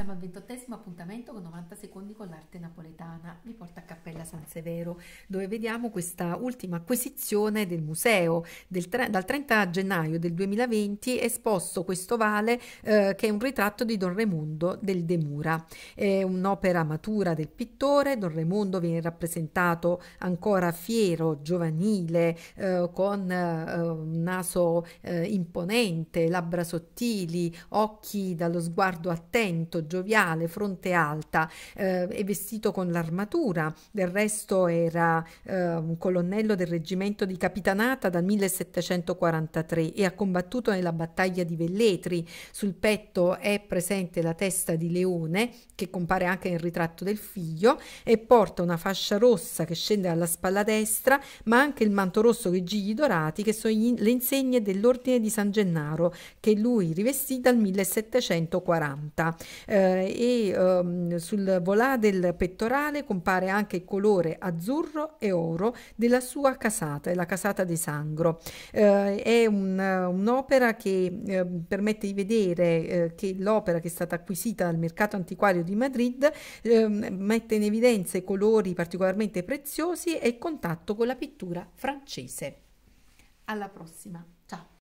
Siamo al ventottesimo appuntamento con 90 secondi con l'arte napoletana. Mi porta a Cappella San Severo, dove vediamo questa ultima acquisizione del museo. Del dal 30 gennaio del 2020 è esposto questo vale, eh, che è un ritratto di Don Raimondo del Demura. È un'opera matura del pittore. Don Raimondo viene rappresentato ancora fiero, giovanile, eh, con eh, un naso eh, imponente, labbra sottili, occhi dallo sguardo attento gioviale, fronte alta eh, e vestito con l'armatura, del resto era eh, un colonnello del reggimento di capitanata dal 1743 e ha combattuto nella battaglia di Velletri. Sul petto è presente la testa di leone che compare anche nel ritratto del figlio e porta una fascia rossa che scende alla spalla destra, ma anche il manto rosso con i gigli dorati che sono le insegne dell'ordine di San Gennaro che lui rivestì dal 1740. Eh, e ehm, sul volà del pettorale compare anche il colore azzurro e oro della sua casata, la casata di Sangro. Eh, è un'opera un che ehm, permette di vedere eh, che l'opera che è stata acquisita dal mercato antiquario di Madrid ehm, mette in evidenza i colori particolarmente preziosi e il contatto con la pittura francese. Alla prossima!